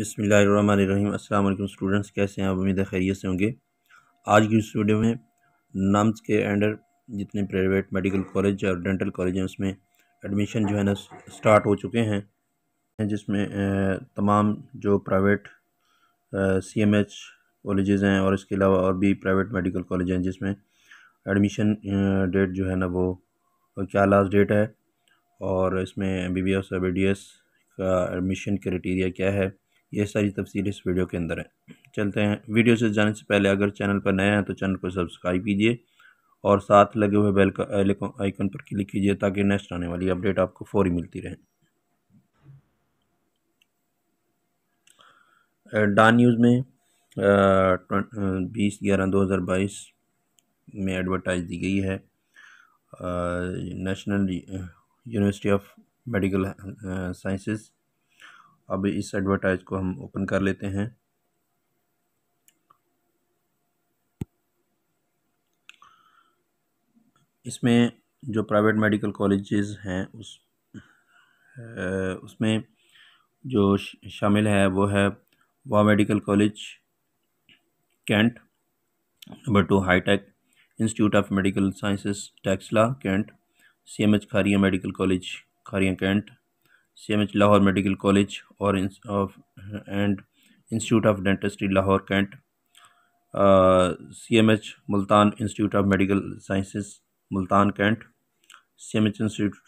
अस्सलाम अल्लाम स्टूडेंट्स कैसे हैं आप उम्मीद है खैरियत से होंगे आज की इस वीडियो में नम्स के अंडर जितने प्राइवेट मेडिकल कॉलेज और डेंटल कॉलेज हैं उसमें एडमिशन जो है ना स्टार्ट हो चुके हैं जिसमें तमाम जो private C M H colleges हैं और इसके अलावा और भी प्राइवेट मेडिकल कॉलेज हैं जिसमें एडमिशन डेट जो है ना वो क्या लास्ट डेट है और इसमें एम बी बी एस और बी डी एस का एडमिशन क्राइटेरिया क्या है ये सारी तफसील इस वीडियो के अंदर है चलते हैं वीडियो से जाने से पहले अगर चैनल पर नया है तो चैनल को सब्सक्राइब कीजिए और साथ लगे हुए बेल का आइकन पर क्लिक कीजिए ताकि नेक्स्ट आने वाली अपडेट आपको फौरी मिलती रहे डान न्यूज़ में बीस ग्यारह दो हज़ार बाईस में एडवर्टाइज दी गई है national university of medical sciences अभी इस एडवर्टाइज को हम ओपन कर लेते हैं इसमें जो प्राइवेट मेडिकल कॉलेजेस हैं उस उसमें जो शामिल है वो है Wah medical college cantt number two हाईटेक institute of medical sciences Taxila cantt C M H Kharian medical college Kharian cantt C M H Lahore medical college और and institute of dentistry Lahore cantt C M H Multan institute of medical sciences Multan cantt C M H institute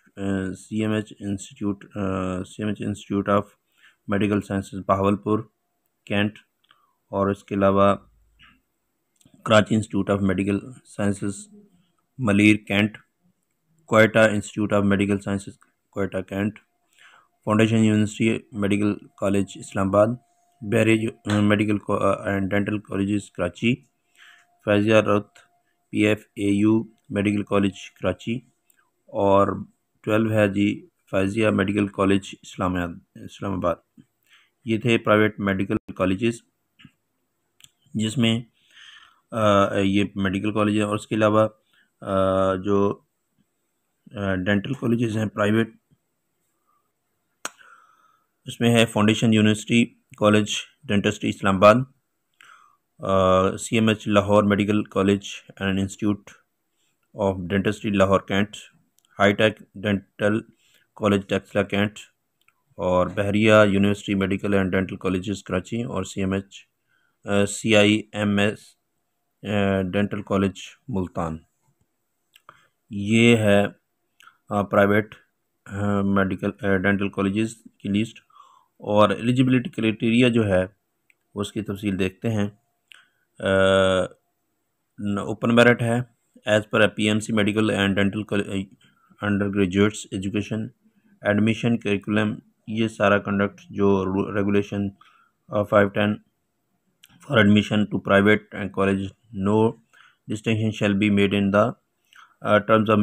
C M H institute C M H institute of medical sciences Bahawalpur cantt और इसके अलावा Karachi institute of medical sciences Malir cantt Quetta institute of medical sciences Quetta cantt foundation university medical college Islamabad Bahria medical and dental college Karachi Fazaia Ruth P F A U medical college Karachi और twelve है जी Fazaia medical college इस्लामा इस्लामाबाद ये थे private medical colleges जिसमें uh, ये medical college है और उसके अलावा uh, जो डेंटल uh, कॉलेजेस हैं प्राइवेट उसमें है foundation university college dentistry Islamabad C M H Lahore medical college and institute of dentistry Lahore cantt हाई टेक डेंटल कॉलेज टेक्सला कैंट और Bahria university medical and dental college Karachi और C M H C I M S dental college Multan ये है private medical dental colleges की list और eligibility criteria जो है उसकी तफसील देखते हैं ओपन मेरिट है as per P M C medical and dental under graduates education admission curriculum ये सारा कंडक्ट जो regulation five ten for admission to private and college no distinction shall be made in the terms of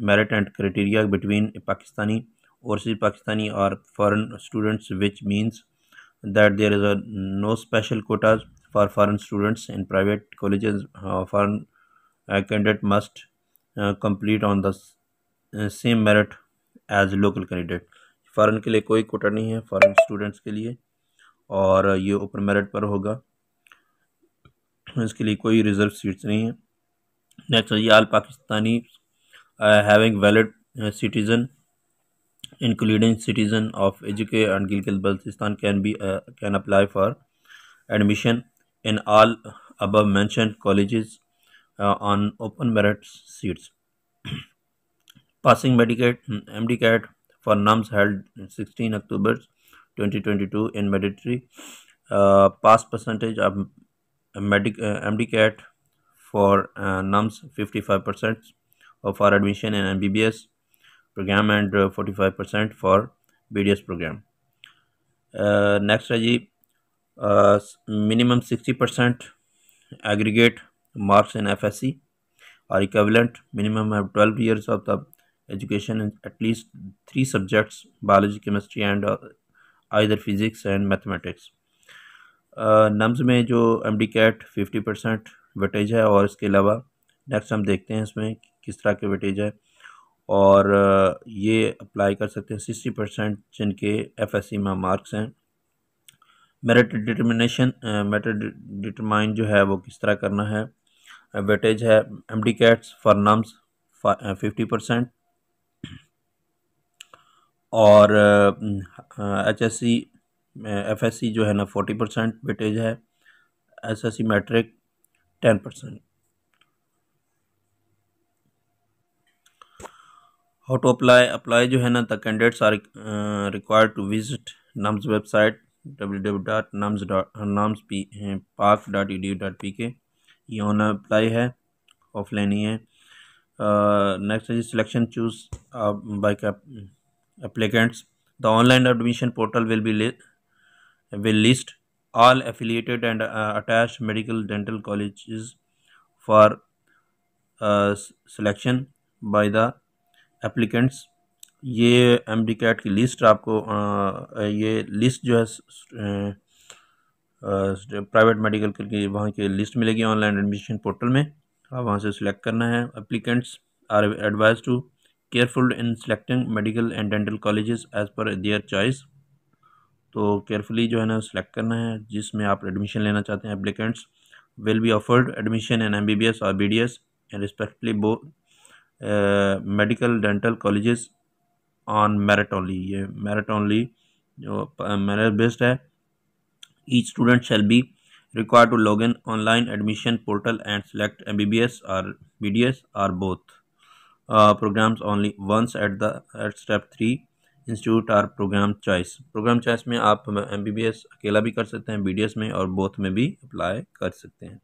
merit and criteria between Pakistani overseas Pakistani are foreign students which means that there is a no special quotas for foreign students in private colleges uh, foreign uh, candidate must uh, complete on the same merit as local candidate foreign के लिए कोई कोटा नहीं है foreign students के लिए और ये ऊपर मेरिट पर होगा इसके लिए कोई रिज़र्व सीट्स नहीं है नेक्स्ट ये all Pakistani having valid citizen including citizen of UK and Gilgit-Baltistan can be uh, can apply for admission in all above mentioned colleges uh, on open merit seats. Passing Medicaid MDCAT mm, for NUMS held 16 October 2022 in mandatory uh, pass percentage of uh, MDCAT for uh, NUMS 55% for admission in MBBS program and 45% for BDS program next है जी minimum 60% aggregate marks in FSC are equivalent minimum have 12 years of the education in at least three subjects biology chemistry and uh, either physics and mathematics NUMS में जो M D CAT fifty percent weightage है और इसके अलावा next हम देखते हैं इसमें किस तरह के वेटेज है और ये अप्लाई कर सकते हैं सिक्सटी परसेंट जिनके एफ एस सी में मार्क्स हैं मेरिट डिटर्मिनेशन मेरिट डिटरमाइन जो है वो किस तरह करना है वेटेज है M D CATs for NUMS fifty percent और H S C F S C जो है ना फोर्टी परसेंट वेटेज है S S C matric ten percent how to apply apply जो है ना the candidates are required to visit NUMS website W W dot NUMS dot NUMS P park dot E D dot P K ये on apply है offline ही है next uh, ji selection choose by applicants the online admission portal will be will list all affiliated and attach medical dental college for selection by the applicants ये M D CAT की list आपको आ, ये list जो है private medical की वहाँ की लिस्ट मिलेगी ऑनलाइन एडमिशन पोर्टल में आप वहाँ से सिलेक्ट करना है applicants are advise to careful in selecting medical and dental colleges as per their choice तो केयरफुली जो है ना सिलेक्ट करना है जिसमें आप एडमिशन लेना चाहते हैं applicants will be offered admission in M B B S और B D S and respectively both medical dental colleges on merit only ये मेरिट ओनली जो मेरिट बेस्ड है each student shall be online admission portal and select M B B S or B D S or both programs only once at the at step three institute or program choice program choice में आप M B B S अकेला भी कर सकते हैं B D S में और both में भी अप्लाई कर सकते हैं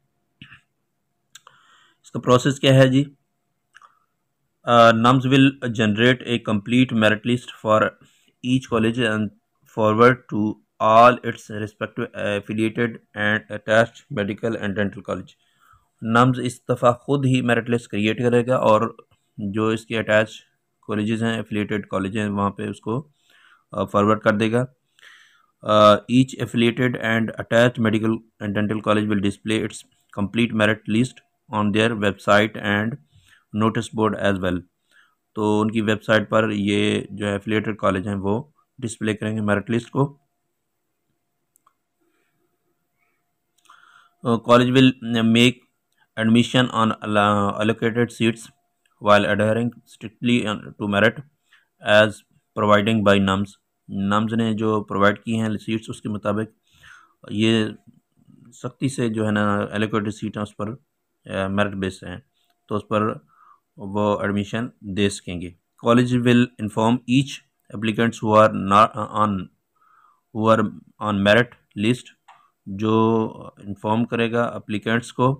इसका प्रोसेस क्या है जी nums will generate a complete merit list for each college and forward to all its respective affiliated and attached medical and dental college NUMS इस दफ़ा ख़ुद ही मेरिट लिस्ट क्रिएट करेगा और जो इसके अटैच कॉलेजेस हैं एफिलेटेड कॉलेज हैं वहाँ पे उसको फॉरवर्ड कर देगा each affiliated and attach medical and dental college will display its complete merit list on their website and notice board as well तो उनकी वेबसाइट पर ये जो है एफिलेटेड कॉलेज हैं वो डिस्प्ले करेंगे मेरिट लिस्ट को college will make admission on allocated seats while adhering strictly to merit as providing by NUMS NUMS ने जो प्रोवाइड की हैं सीट्स उसके मुताबिक ये सख्ती से जो है ना एलोकेटेड हैं उस पर मेरिट बेस हैं तो उस पर वो एडमिशन दे सकेंगे college will inform each applicants who are on who are on merit list जो इन्फॉर्म करेगा अप्लीकेंट्स को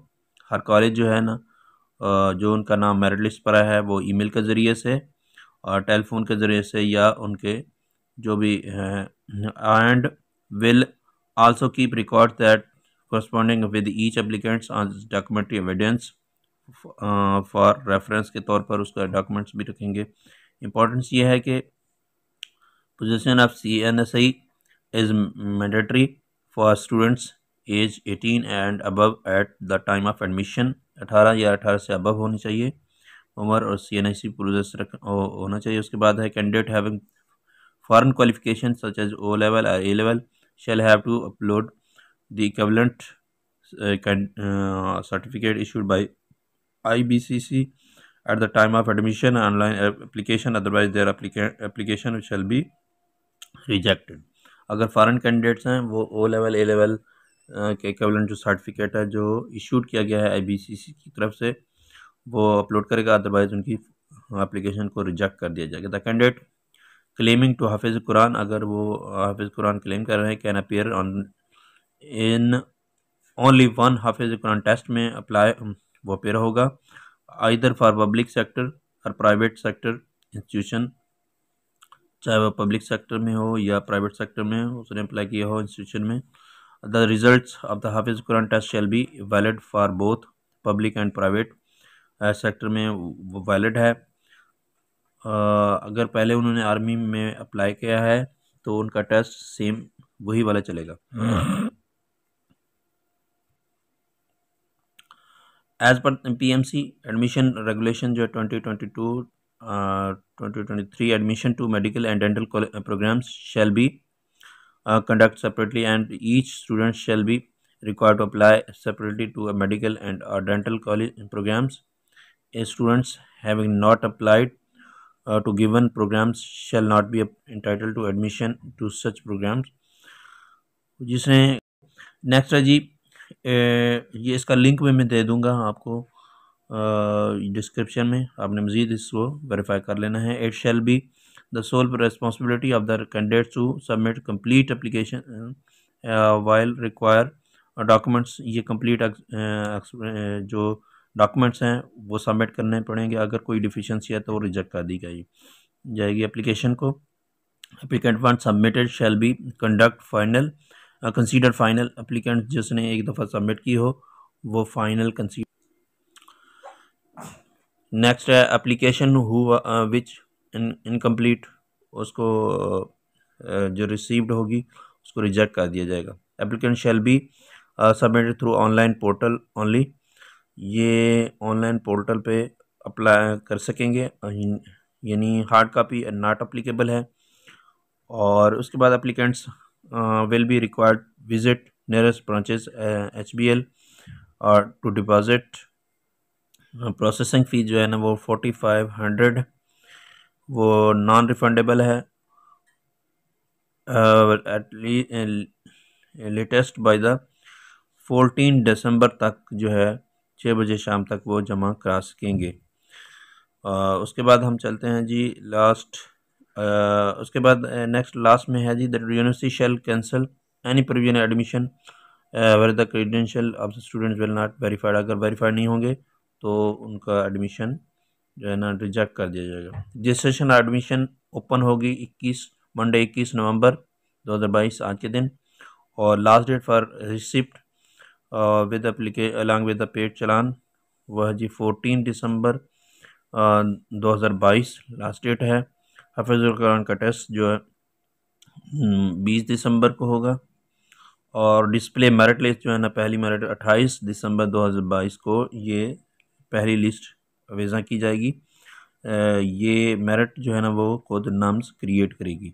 हर कॉलेज जो है ना uh, जो उनका नाम मेरिट लिस्ट पर है वो ईमेल के ज़रिए से और टेलीफोन के ज़रिए से या उनके जो भी हैं and will also keep record that corresponding with each applicants on documentary evidence for reference के तौर पर उसका डॉक्यूमेंट्स भी रखेंगे इंपॉर्टेंस ये है कि possession of C N S I is mandatory for students age eighteen and above at the time of admission अठारह या अठारह से अबव होनी चाहिए उम्र और C N S C process होना चाहिए उसके बाद है candidate having foreign qualification such as O level A level shall have to upload the certificate issued by IBCC at the time of admission online application otherwise their application shall be rejected अगर foreign candidates हैं वो O level A level के equivalent जो certificate है जो issued किया गया है IBCC की तरफ से वो upload करेगा otherwise उनकी application को reject कर दिया जाएगा the candidate claiming to हाफिज़ कुरान अगर वो हाफिज़ कुरान claim कर रहे हैं can appear on in only one हाफिज़ कुरान test में apply वो पेरा होगा आइदर फॉर पब्लिक सेक्टर और प्राइवेट सेक्टर इंस्टीट्यूशन चाहे वह पब्लिक सेक्टर में हो या प्राइवेट सेक्टर में उसने अप्लाई किया हो इंस्टीट्यूशन में द रिजल्ट ऑफ द हाफिज कुरान test shall be valid for both public and private sector में वो वैलिड है uh, अगर पहले उन्होंने आर्मी में अप्लाई किया है तो उनका टेस्ट सेम वही वाला चलेगा hmm. As per PMC admission regulation जो है twenty twenty two twenty twenty three admission to medical and dental programs shall be conduct separately and each student shall be require to apply separately to a medical and dental programs a students having not applied to given programs shall not be entitle to admission to such programs जिसने next है जी ये इसका link भी मैं दे दूँगा आपको description में आपने मज़ीद इसको वेरीफाई कर लेना है it shall be the sole responsibility of the candidate to submit complete application while require documents ये कम्प्लीट जो डॉक्यूमेंट्स हैं वो सबमिट करने पड़ेंगे अगर कोई डिफिशेंसी है तो वो रिजेक्ट कर दी जाएगी जाएगी एप्लीकेशन को applicant once submitted shall be conduct final consider final applicant जिसने एक दफ़ा सबमिट की हो वो फाइनल कंसीडर नेक्स्ट है एप्लीकेशन हुआ विच इनकम्प्लीट उसको जो रिसीव्ड होगी उसको रिजेक्ट कर दिया जाएगा applicant shall be submitted through online portal only ये ऑनलाइन पोर्टल पे अप्लाई कर सकेंगे यानी हार्ड कापी नॉट अप्लीकेबल है और उसके बाद applicants Uh, will be required visit nearest branches hbl और टू डिपॉजिट प्रोसेसिंग फीस जो है ना वो फोर्टी फाइव हंड्रेड वो नॉन रिफंडेबल है at latest by the fourteen December तक जो है छः बजे शाम तक वो जमा करा सकेंगे uh, उसके बाद हम चलते हैं जी लास्ट उसके बाद नेक्स्ट लास्ट में है जी the university shall cancel any provision admission where the credential of student well not verified अगर वेरीफाइड नहीं होंगे तो उनका एडमिशन जो है ना रिजेक्ट कर दिया जाएगा रजिस्ट्रेशन एडमिशन ओपन होगी इक्कीस मंडे इक्कीस नवंबर 2022 आज के दिन और last date for receipt with अप्लीके along with the paid challan वह जी 14 दिसंबर 2022 लास्ट डेट है हफजुल्कुरान का टेस्ट जो है हम्म, बीस दिसंबर को होगा और डिस्प्ले मेरिट लिस्ट जो है ना पहली मेरिट अट्ठाईस दिसंबर 2022 को ये पहली लिस्ट वेजा की जाएगी ये मेरिट जो है ना वो खुद नाम्स क्रिएट करेगी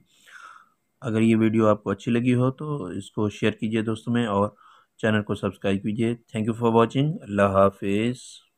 अगर ये वीडियो आपको अच्छी लगी हो तो इसको शेयर कीजिए दोस्तों में और चैनल को सब्सक्राइब कीजिए थैंक यू फॉर वॉचिंग अल्लाह हाफिज़